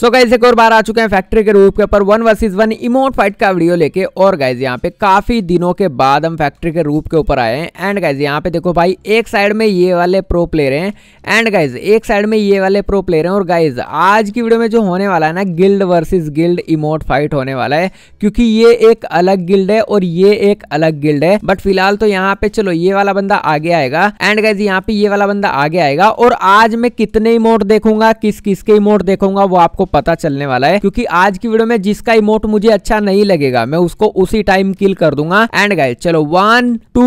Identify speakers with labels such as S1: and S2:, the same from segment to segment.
S1: so guys एक और बार आ चुके हैं फैक्ट्री के रूप के ऊपर one versus one emote fight का वीडियो लेके और गाइज यहाँ पे काफी दिनों के बाद हम फैक्ट्री के रूप के ऊपर आए हैं एंड गाइज यहाँ पे देखो भाई एक साइड में ये वाले प्रो प्लेयर हैं एंड गाइज एक साइड में ये वाले प्रो प्लेयर हैं और गाइज आज की वीडियो में जो होने वाला है ना guild versus guild emote fight होने वाला है क्योंकि ये एक अलग गिल्ड है और ये एक अलग गिल्ड है बट फिलहाल तो यहाँ पे चलो ये वाला बंदा आगे आएगा एंड गाइज यहाँ पे ये वाला बंदा आगे आएगा और आज मैं कितने इमोट देखूंगा किस किस के इमोट देखूंगा वो आपको पता चलने वाला है क्योंकि आज की वीडियो में जिसका इमोट मुझे अच्छा नहीं लगेगा मैं उसको उसी टाइम किल कर दूंगा एंड गाइस चलो वन टू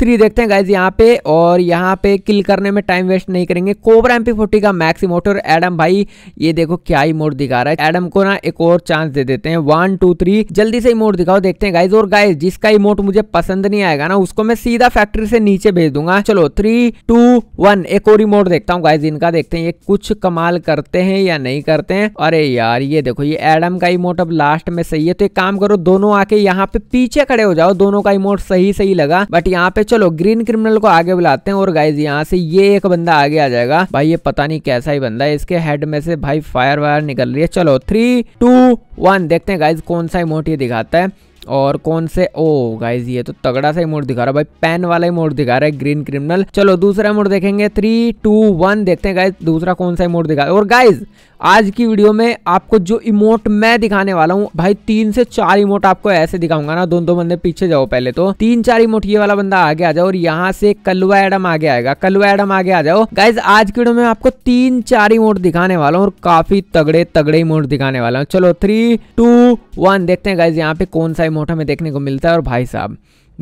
S1: थ्री देखते हैं गाइज यहाँ पे और यहाँ पे किल करने में टाइम वेस्ट नहीं करेंगे कोबरा एम फोर्टी का मैक्स मोटर एडम भाई ये देखो क्या मोड दिखा रहा है एडम को ना एक और चांस दे देते हैं वन टू थ्री जल्दी से इमोट दिखाओ देखते हैं गाइज और गाइज जिसका इमोट मुझे पसंद नहीं आएगा ना उसको मैं सीधा फैक्ट्री से नीचे भेज दूंगा चलो थ्री टू वन एक और इमोट देखता हूँ गाइज इनका देखते हैं ये कुछ कमाल करते हैं या नहीं करते हैं अरे यार ये देखो ये एडम का इमोट अब लास्ट में सही है तो एक काम करो दोनों आके यहाँ पे पीछे खड़े हो जाओ दोनों का इमोट सही सही लगा बट यहाँ पे चलो ग्रीन क्रिमिनल को आगे बुलाते हैं और गाइज यहाँ से ये एक बंदा आगे आ जाएगा भाई ये पता नहीं कैसा ही बंदा है इसके हेड में से भाई फायर वायर निकल रही है चलो थ्री टू वन देखते हैं गाइज कौन सा इमोट ये दिखाता है और कौन से ओ गाइज ये तो तगड़ा सा इमोट दिखा रहा है भाई पैन वाला इमोट मोड दिखा रहा है ग्रीन क्रिमिनल चलो दूसरा मोड देखेंगे थ्री टू वन देखते हैं गाइज दूसरा कौन सा मोड दिखा और गाइज आज की वीडियो में आपको जो इमोट मैं दिखाने वाला हूँ भाई तीन से चार इमोट आपको ऐसे दिखाऊंगा ना दोनों दो बंदे पीछे जाओ पहले तो तीन चार इमोट ये वाला बंदा आगे आ जाओ और यहाँ से कलवा एडम आगे आएगा कलवा एडम आगे आ जाओ गाइज आज की वीडियो में आपको तीन चार इमोट दिखाने वाला हूँ और काफी तगड़े तगड़े इमोट दिखाने वाला हूँ चलो थ्री टू वन देखते हैं गाइज यहाँ पे कौन सा इमोट मोटा में देखने को मिलता है और भाई साहब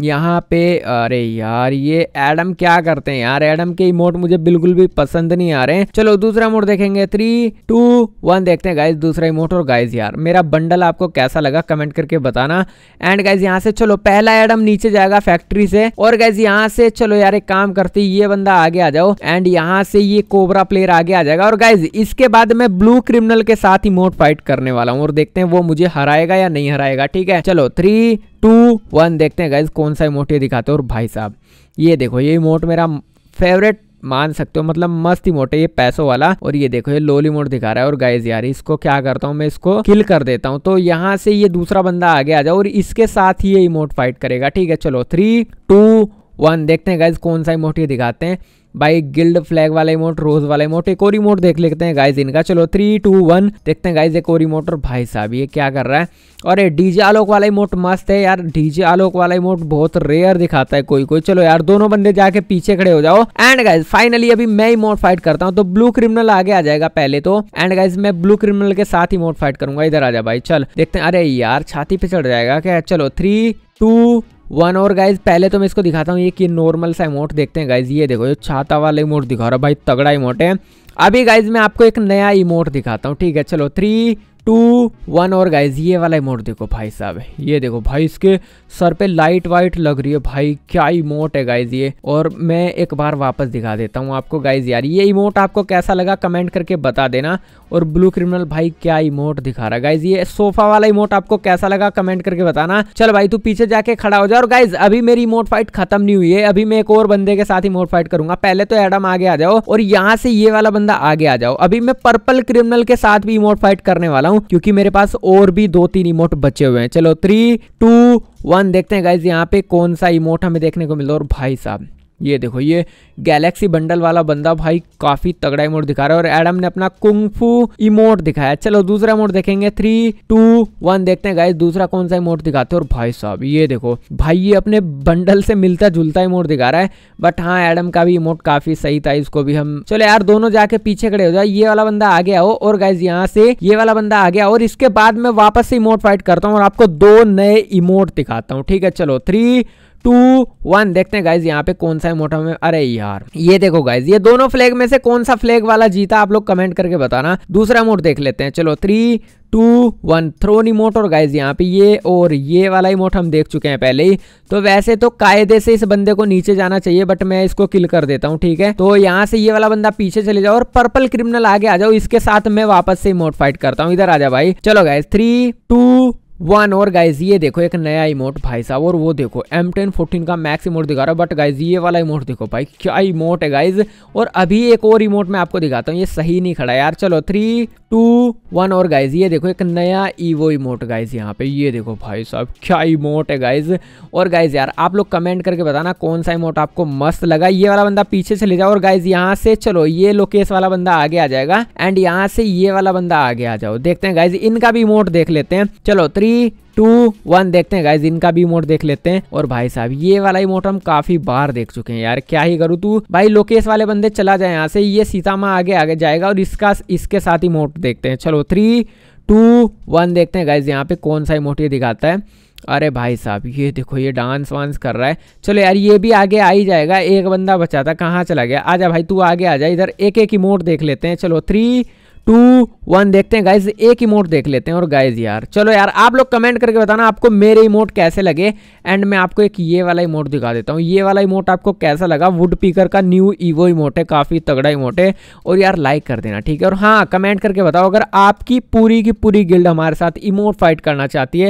S1: यहाँ पे अरे यार ये एडम क्या करते हैं यार एडम के इमोट मुझे बिल्कुल भी पसंद नहीं आ रहे हैं चलो दूसरा इमोट देखेंगे थ्री टू वन देखते हैं गाइज दूसरा इमोट और गाइज यार मेरा बंडल आपको कैसा लगा कमेंट करके बताना एंड गाइज यहाँ से चलो पहला एडम नीचे जाएगा फैक्ट्री से और गाइज यहाँ से चलो यार एक काम करते ये बंदा आगे आ जाओ एंड यहाँ से ये कोबरा प्लेयर आगे आ जाएगा और गाइज इसके बाद मैं ब्लू क्रिमिनल के साथ इमोट फाइट करने वाला हूँ और देखते हैं वो मुझे हराएगा या नहीं हराएगा ठीक है चलो थ्री टू वन देखते हैं गाइज कौन सा इमोट ये दिखाते हो और भाई साहब ये देखो ये इमोट मेरा फेवरेट मान सकते हो मतलब मस्त इमोट है ये पैसों वाला और ये देखो ये लोली मोट दिखा रहा है और गाइज यार इसको क्या करता हूँ मैं इसको किल कर देता हूँ तो यहाँ से ये दूसरा बंदा आगे आ जाओ और इसके साथ ही ये इमोट फाइट करेगा ठीक है चलो थ्री टू वन देखते हैं गाइज कौन सा इमोट ये दिखाते हैं भाई गिल्ड फ्लैग वाला इमोट रोज वाला इमोट एक और इमोट देख लेते हैं गाइज इनका चलो थ्री टू वन देखते हैं गाइज एक और इमोट और भाई साहब ये क्या कर रहा है और डीजे आलोक वाला इमोट मस्त है यार डीजे आलोक वाला इमोट बहुत रेयर दिखाता है कोई कोई चलो यार दोनों बंदे जाके पीछे खड़े हो जाओ एंड गाइज फाइनली अभी मैं इमोट फाइट करता हूँ तो ब्लू क्रिमिनल आगे आ जाएगा पहले तो एंड गाइज मैं ब्लू क्रिमिनल के साथ इमोट फाइट करूंगा इधर आ जा भाई चल देखते हैं अरे यार छाती पे चढ़ जाएगा क्या चलो थ्री टू वन और गाइज पहले तो मैं इसको दिखाता हूँ ये कि नॉर्मल सा इमोट देखते हैं गाइज ये देखो ये छाता वाला इमोट दिखा रहा है भाई तगड़ा इमोट है अभी गाइज मैं आपको एक नया इमोट दिखाता हूँ ठीक है चलो थ्री टू वन और गाइज ये वाला इमोट देखो भाई साहब ये देखो भाई इसके सर पे लाइट वाइट लग रही है भाई क्या इमोट है गाइज ये और मैं एक बार वापस दिखा देता हूँ आपको गाइज यार ये इमोट आपको कैसा लगा कमेंट करके बता देना और ब्लू क्रिमिनल भाई क्या इमोट दिखा रहा है गाइज ये सोफा वाला इमोट आपको कैसा लगा कमेंट करके बताना चल भाई तू पीछे जाके खड़ा हो जाओ और गाइज अभी मेरी इमोट फाइट खत्म नहीं हुई है अभी मैं एक और बंदे के साथ इमोट फाइट करूंगा पहले तो एडम आगे आ जाओ और यहाँ से ये वाला बंदा आगे आ जाओ अभी मैं पर्पल क्रिमिनल के साथ भी इमोट फाइट करने वाला हूँ हूं क्योंकि मेरे पास और भी दो तीन इमोट बचे हुए हैं चलो थ्री टू वन देखते हैं गाइज यहाँ पे कौन सा इमोट हमें देखने को मिला और भाई साहब ये देखो ये गैलेक्सी बंडल वाला बंदा भाई काफी तगड़ा इमोट दिखा रहा है और एडम ने अपना कुंगफू इमोट दिखाया चलो दूसरा इमोट देखेंगे थ्री टू वन देखते हैं गाइस दूसरा कौन सा इमोट दिखाते हैं और भाई साहब ये देखो भाई ये अपने बंडल से मिलता जुलता इमोट दिखा रहा है बट हाँ एडम का भी इमोट काफी सही था इसको भी हम चलो यार दोनों जाके पीछे खड़े हो जाए ये वाला बंदा आ गया हो और गाइज यहाँ से ये वाला बंदा आ गया और इसके बाद में वापस से इमोट फाइट करता हूँ और आपको दो नए इमोट दिखाता हूँ ठीक है चलो थ्री टू वन देखते हैं गाइज यहाँ पे कौन सा इमोट में अरे यार ये देखो गाइज ये दोनों फ्लैग में से कौन सा फ्लैग वाला जीता आप लोग कमेंट करके बताना दूसरा इमोट देख लेते हैं चलो three two one throne emote और गाइज यहाँ पे ये और ये वाला इमोट हम देख चुके हैं पहले ही तो वैसे तो कायदे से इस बंदे को नीचे जाना चाहिए बट मैं इसको किल कर देता हूँ ठीक है तो यहाँ से ये वाला बंदा पीछे चले जाओ और पर्पल क्रिमिनल आगे आ जाओ इसके साथ मैं वापस से इमोट फाइट करता हूँ इधर आ जाओ भाई चलो गाइज थ्री टू वन और गाइज ये देखो एक नया इमोट भाई साहब और वो देखो एम टेन फोर्टीन का मैक्स इमोट दिखा रहा है बट गाइज ये वाला इमोट देखो भाई क्या इमोट है गाइज और अभी एक और इमोट मैं आपको दिखाता हूँ ये सही नहीं खड़ा यार चलो थ्री टू वन और गाइज ये देखो एक नया ईवो इमोट गाइज यहाँ पे ये देखो भाई साहब क्या इमोट है गाइज और गाइज यार आप लोग कमेंट करके बताना कौन सा इमोट आपको मस्त लगा ये वाला बंदा पीछे से ले जाओ और गाइज यहाँ से चलो ये लोकेश वाला बंदा आगे आ जाएगा एंड यहाँ से ये वाला बंदा आगे आ जाओ देखते हैं गाइज इनका भी इमोट देख लेते हैं चलो थ्री टू वन देखते हैं गाइज इनका भी इमोट देख लेते हैं और भाई साहब ये वाला इमोट हम काफी बार देख चुके हैं यार क्या ही करूँ तू भाई लोकेश वाले बंदे चला जाए यहाँ से ये सीतामा आगे आगे जाएगा और इसका इसके साथ ही मोट देखते हैं चलो थ्री टू वन देखते हैं गाइज यहाँ पे कौन सा इमोट ये दिखाता है अरे भाई साहब ये देखो ये डांस वांस कर रहा है चलो यार ये भी आगे आ ही जाएगा एक बंदा बचा था कहाँ चला गया आजा भाई तू आगे आ जा इधर एक एक इमोट देख लेते हैं चलो थ्री टू वन देखते हैं गाइज एक इमोट देख लेते हैं और गाइज यार चलो यार आप लोग कमेंट करके बताना आपको मेरे इमोट कैसे लगे एंड मैं आपको एक ये वाला इमोट दिखा देता हूँ ये वाला इमोट आपको कैसा लगा वुड पीकर का न्यू ईवो इमोट है काफ़ी तगड़ा इमोट है और यार लाइक कर देना ठीक है और हाँ कमेंट करके बताओ अगर आपकी पूरी की पूरी गिल्ड हमारे साथ इमोट फाइट करना चाहती है